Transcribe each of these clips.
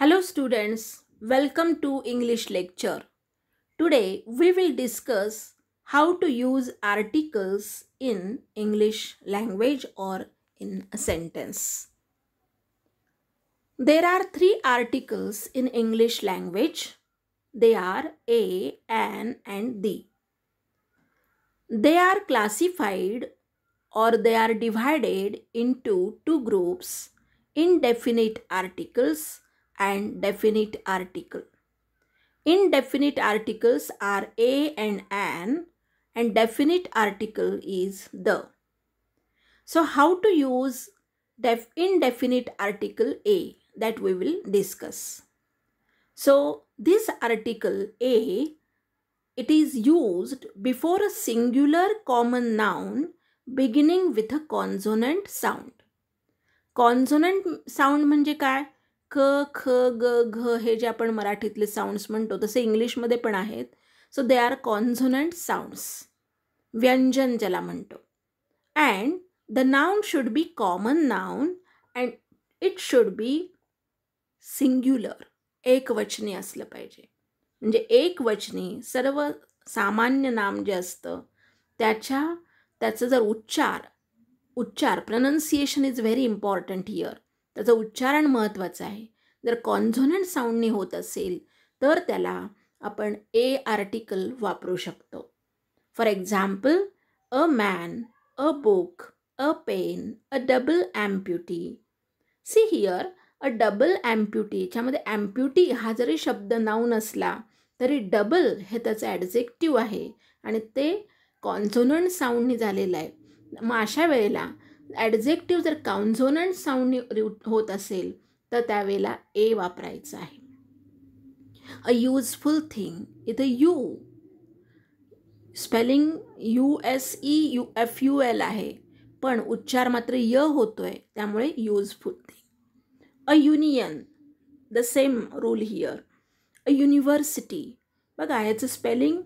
Hello students, welcome to English lecture. Today we will discuss how to use articles in English language or in a sentence. There are three articles in English language. They are a, an and the. They are classified or they are divided into two groups, indefinite articles and definite article. Indefinite articles are a and an and definite article is the. So how to use def indefinite article a that we will discuss. So this article a it is used before a singular common noun beginning with a consonant sound. Consonant sound म्हणजे काय क ख ग घ हे जे आपण मराठीतले साऊंड्स म्हणतो तसे इंग्लिशमध्ये पण आहेत so they are consonant sounds व्यंजन ज्याला म्हणतो and the noun should be common noun and it should be singular एकवचनी असलं पाहिजे म्हणजे एकवचनी सर्व सामान्य नाम जे असतं त्याच्या त्याचं जर उच्चार उच्चार pronunciation is very important here त्याचं उच्चारण महत्त्वाचं आहे जर कॉन्झोनंट साऊंडने होत असेल तर त्याला आपण ए आर्टिकल वापरू शकतो for example a man a book a pen a double amputee see here a double amputee याच्यामध्ये ॲम्प्युटी हा जरी शब्द नाऊन असला तरी डबल हे त्याचं ॲडजेक्टिव्ह आहे आणि ते कॉन्झोनंट साऊंडने झालेलं आहे मग अशा वेळेला ॲडजेक्टिव्ह जर काउन्झोनंट साऊंड होत असेल तर त्यावेळेला ए वापरायचं आहे अ युजफुल थिंग इथं U spelling U S E U F U L आहे पण उच्चार मात्र य होतो आहे त्यामुळे useful thing a union the same rule here a university बघा याचं स्पेलिंग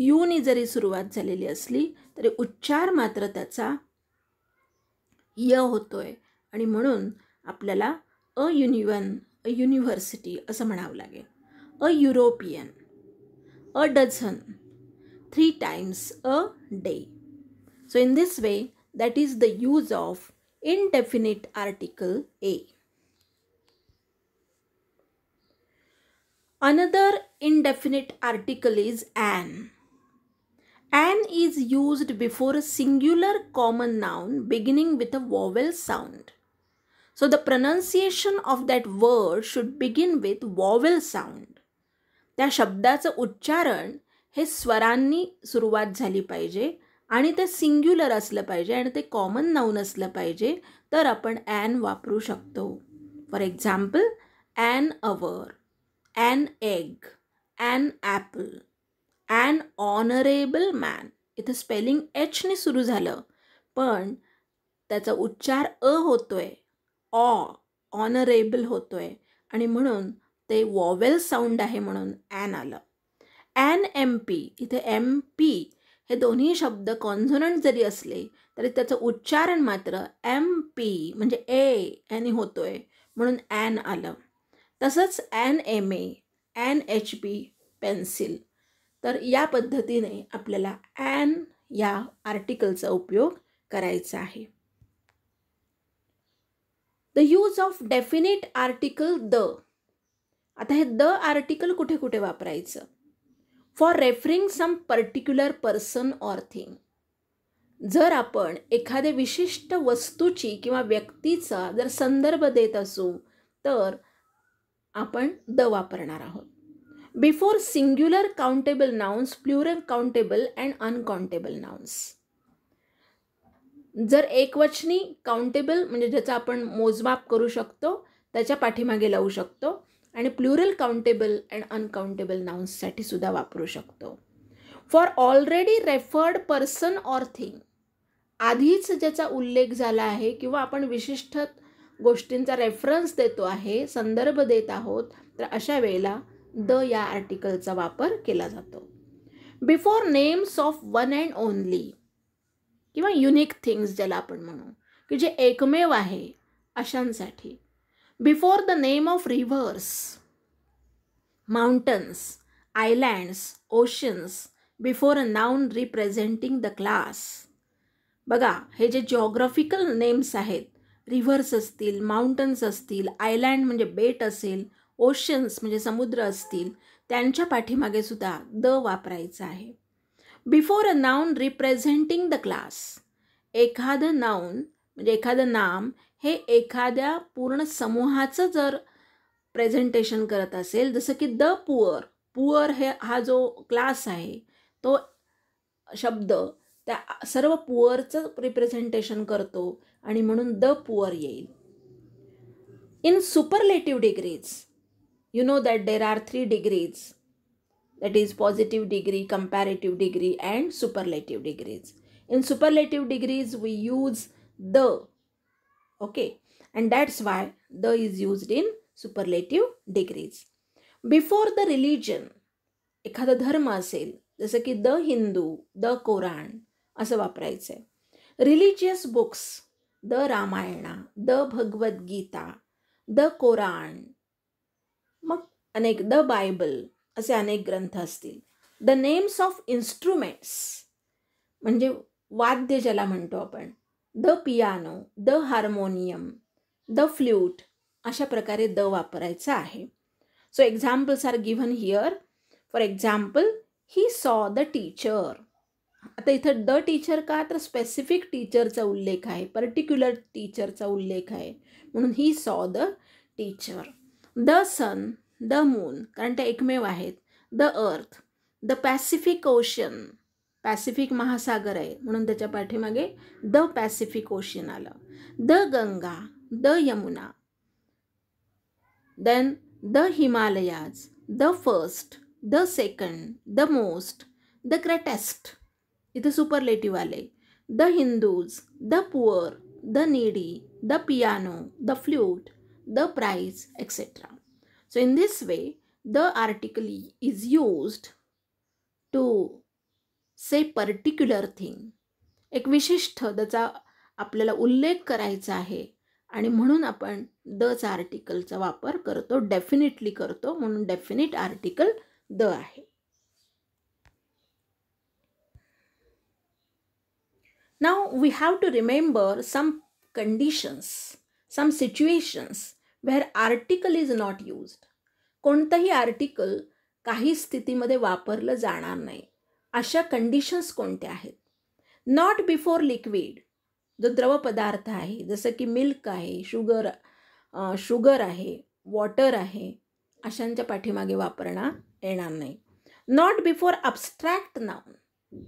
यूनी जरी सुरुवात झालेली असली तरी उच्चार मात्र त्याचा य होतो आहे आणि म्हणून आपल्याला अ युनिवन अ युनिव्हर्सिटी असं म्हणावं लागेल a European a dozen three times a day so in this way that is the use of indefinite article a another indefinite article is an An is used before a singular common noun beginning with a vowel sound. So the pronunciation of that word should begin with vowel sound. त्या शब्दाचं उच्चारण हे स्वरांनी सुरुवात झाली पाहिजे आणि ते singular असलं पाहिजे आणि ते कॉमन नाऊन असलं पाहिजे तर आपण ॲन वापरू शकतो for example an hour an egg an apple an honourable man इथं स्पेलिंग एचने सुरू झालं पण त्याचा उच्चार अ होतो आहे ऑ ऑनरेबल होतो आहे आणि म्हणून ते वॉवेल साऊंड आहे म्हणून ॲन आलं ॲन एम पी इथे एम पी हे दोन्ही शब्द कॉन्झोनंट जरी असले तरी त्याचं उच्चारण मात्र एम पी म्हणजे ए याने होतो आहे म्हणून ॲन आलं तसंच an M A an H P pencil तर या पद्धतीने आपल्याला ॲन या आर्टिकलचा उपयोग करायचा आहे the use of definite article the आता हे द आर्टिकल कुठे कुठे वापरायचं for referring some particular person or thing जर आपण एखाद्या विशिष्ट वस्तूची किंवा व्यक्तीचा जर संदर्भ देत असू तर आपण द वापरणार आहोत before singular countable nouns, plural countable and uncountable nouns. जर एकवचनी काउंटेबल म्हणजे ज्याचा आपण मोजमाप करू शकतो त्याच्या पाठीमागे लावू शकतो आणि प्लुरल काउंटेबल अँड अनकाउंटेबल नाउन्ससाठी सुद्धा वापरू शकतो for already referred person or thing आधीच ज्याचा उल्लेख झाला आहे किंवा आपण विशिष्ट गोष्टींचा रेफरन्स देतो आहे संदर्भ देत आहोत तर अशा वेळेला द या आर्टिकलचा वापर केला जातो before names of one and only किंवा युनिक थिंग्स ज्याला आपण म्हणू की जे एकमेव आहे अशांसाठी before the name of rivers mountains islands oceans before a noun representing the class बघा हे जे ज्योग्राफिकल नेम्स आहेत रिव्हर्स असतील माउंटन्स असतील आयलँड म्हणजे बेट असेल ओशन्स म्हणजे समुद्र असतील त्यांच्या पाठीमागे सुद्धा द वापरायचं आहे before a noun representing the class एखादं नाऊन म्हणजे एखादं नाम हे एखाद्या पूर्ण समूहाचं जर प्रेझेंटेशन करत असेल जसं की द पुअर पुअर हे हा जो क्लास आहे तो शब्द त्या सर्व पुअरचं रिप्रेझेंटेशन करतो आणि म्हणून द पुअर येईल in superlative degrees you know that there are three degrees that is positive degree, comparative degree and superlative degrees. In superlative degrees we use the okay and that's why the is used in superlative degrees. before the religion एखादा dharma असेल जसं ki the Hindu, the कोराण असं वापरायचं Religious books. The Ramayana. The Bhagavad Gita. The कोराण मग अनेक the Bible असे अनेक ग्रंथ असतील द नेम्स ऑफ इन्स्ट्रुमेंट्स म्हणजे वाद्य ज्याला म्हणतो आपण the piano the harmonium the flute अशा प्रकारे द वापरायचं आहे so examples are given here for example he saw the teacher आता इथं द टीचर का तर स्पेसिफिक टीचरचा उल्लेख आहे पर्टिक्युलर टीचरचा उल्लेख आहे म्हणून he saw the teacher the sun the moon कारण ते एकमेव आहेत the earth the Pacific ocean Pacific महासागर आहे म्हणून त्याच्या पाठीमागे द पॅसिफिक ओशन आलं the Ganga the Yamuna then the Himalayas the first the second the most the greatest इथे सुपरलेटिव्ह आले the Hindus the poor the needy the piano the flute the prize etcetera. So in this way, the article is used to say particular thing एक विशिष्ट त्याचा आपल्याला उल्लेख करायचा आहे आणि म्हणून आपण द च आर्टिकलचा वापर करतो डेफिनेटली करतो म्हणून डेफिनेट आर्टिकल द आहे नाव we have to remember some conditions some situations where article is not used कोणतंही आर्टिकल काही स्थितीमध्ये वापरलं जाणार नाही अशा कंडिशन्स कोणत्या आहेत नॉट बिफोर लिक्विड जो द्रव पदार्थ आहे जसं की मिल्क आहे शुगर शुगर आहे वॉटर आहे अशांच्या पाठीमागे वापरणार येणार नाही not before abstract noun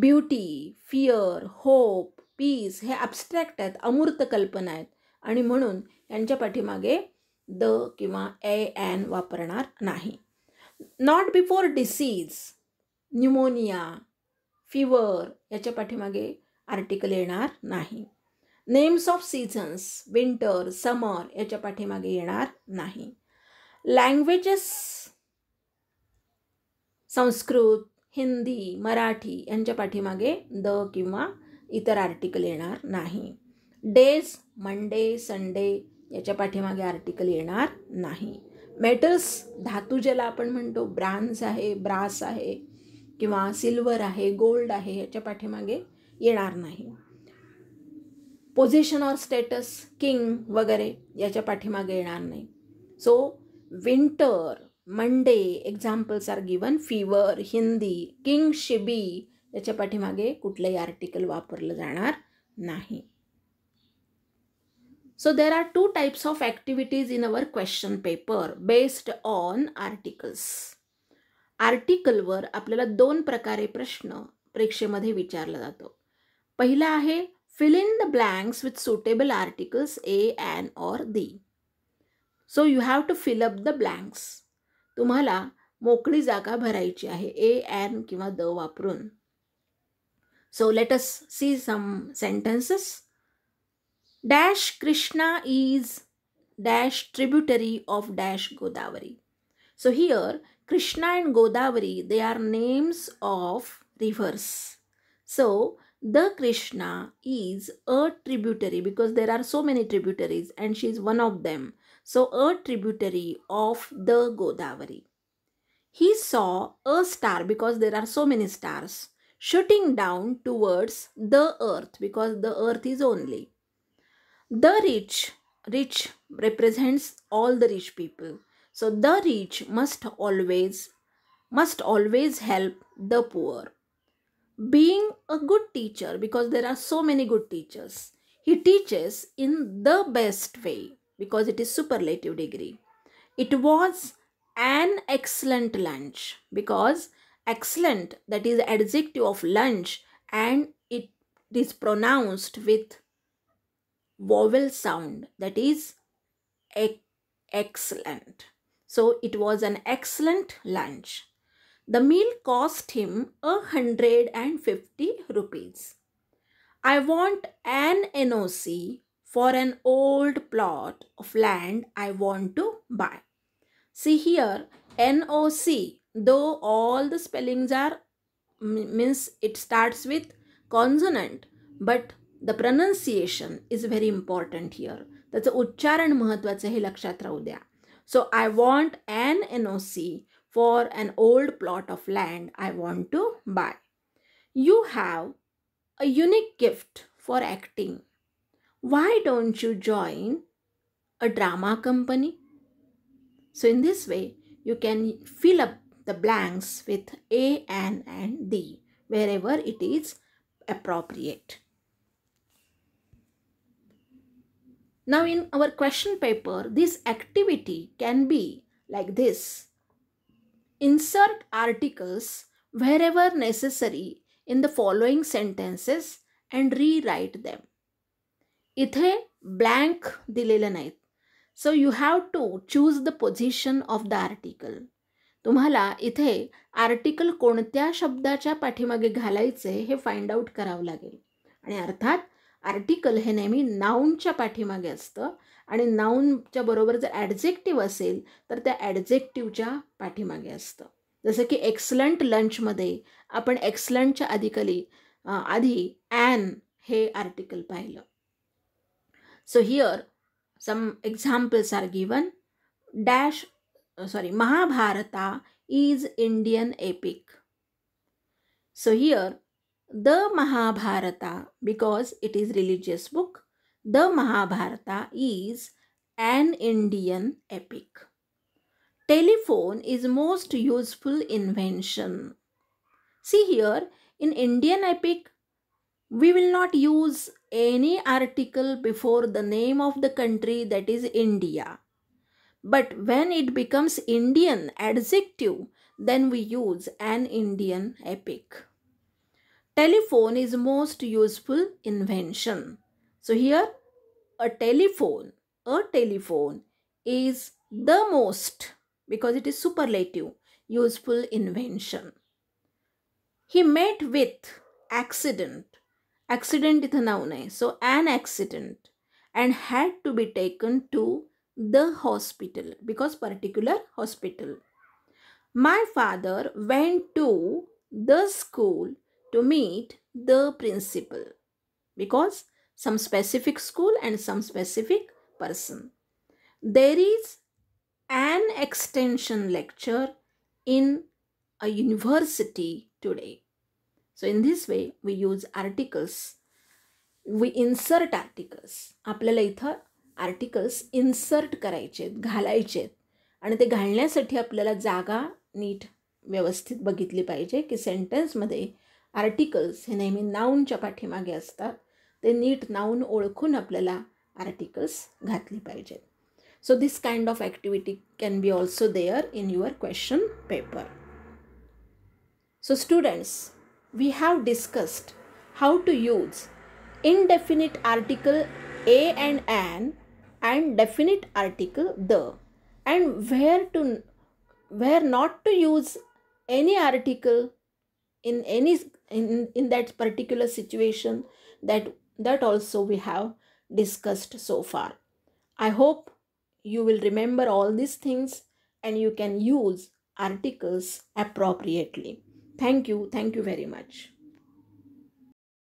beauty fear hope peace हे अबस्ट्रॅक्ट आहेत अमूर्त कल्पना आहेत आणि म्हणून यांच्या पाठीमागे द किंवा ए एन वापरणार नाही not before disease pneumonia fever याच्या पाठीमागे आर्टिकल येणार नाही names of seasons winter summer याच्या पाठीमागे येणार नाही लँग्वेजेस संस्कृत हिंदी मराठी यांच्या पाठीमागे द किंवा इतर आर्टिकल येणार नाही डेज मंडे संडे याच्या पाठीमागे आर्टिकल येणार नाही मेटल्स धातू ज्याला आपण म्हणतो ब्रान्झ आहे ब्रास आहे किंवा सिल्वर आहे गोल्ड आहे याच्या पाठीमागे येणार नाही पोझिशन ऑर स्टेटस किंग वगैरे याच्या पाठीमागे येणार नाही so winter Monday examples are given fever Hindi king Shibi याच्या पाठीमागे कुठलंही आर्टिकल वापरलं जाणार नाही so there are two types of activities in our question paper based on articles आर्टिकलवर आपल्याला दोन प्रकारे प्रश्न परीक्षेमध्ये विचारला जातो पहिला आहे fill in the blanks with suitable articles a and or the so you have to fill up the blanks तुम्हाला मोकळी जागा भरायची आहे ए अँड किंवा द वापरून so let us see some sentences Dash Krishna is dash tributary of dash Godavari. So here Krishna and Godavari they are names of rivers. So the Krishna is a tributary because there are so many tributaries and she is one of them. So a tributary of the Godavari. He saw a star because there are so many stars shooting down towards the earth because the earth is only. The rich, rich represents all the rich people. So the rich must always, must always help the poor. Being a good teacher, because there are so many good teachers, he teaches in the best way because it is superlative degree. It was an excellent lunch because excellent that is adjective of lunch and it is pronounced with vowel sound that is e excellent. So it was an excellent lunch. The meal cost him a hundred and fifty rupees. I want an NOC for an old plot of land I want to buy. See here, NOC, though all the spellings are, means it starts with consonant, but the pronunciation is very important here त्याचं उच्चारण महत्त्वाचं हे लक्षात राहू द्या so I want an N O C for an old plot of land I want to buy you have a unique gift for acting why don't you join a drama company? So, in this way, you can fill up the blanks with A, N, and D wherever it is appropriate. Now in our question paper, this activity can be like this. Insert articles wherever necessary in the following sentences and rewrite them. इथे blank दिलेलं नाहीत so you have to choose the position of the article तुम्हाला इथे article कोणत्या शब्दाच्या पाठीमागे घालायचे हे find out करावं लागेल आणि अर्थात आर्टिकल हे नेहमी नाऊनच्या पाठीमागे असतं आणि नाऊनच्या बरोबर जर ॲडजेक्टिव्ह असेल तर त्या ॲडजेक्टिव्हच्या पाठीमागे असतं जसं की एक्सलंट लंचमध्ये आपण एक्सलंटच्या आधीकली आधी ॲन हे आर्टिकल पाहिलं so here some examples are given dash sorry Mahabharata is Indian epic so here The Mahabharata because it is religious book. The Mahabharata is an Indian epic. Telephone is most useful invention. See here in Indian epic we will not use any article before the name of the country that is India. But when it becomes Indian adjective then we use an Indian epic telephone is most useful invention. So here a telephone, a telephone is the most because it is superlative useful invention. He met with accident. Accident इथं नाव So an accident and had to be taken to the hospital because particular hospital. My father went to the school to meet the principal because some specific school and some specific person. There is an extension lecture in a university today. So in this way we use articles. We insert articles. आपल्याला इथं articles insert करायचे आहेत घालायचे आहेत आणि ते घालण्यासाठी आपल्याला जागा नीट व्यवस्थित बघितली पाहिजे की सेंटेन्समध्ये आर्टिकल्स हे नेहमी नाऊनच्या पाठीमागे असतात ते नीट नाऊन ओळखून आपल्याला आर्टिकल्स घातली पाहिजेत so this kind of activity can be also there in your question paper so students we have discussed how to use indefinite article a and an and definite article the and where to where not to use any article in any in, in that particular situation that that also we have discussed so far i hope you will remember all these things and you can use articles appropriately thank you thank you very much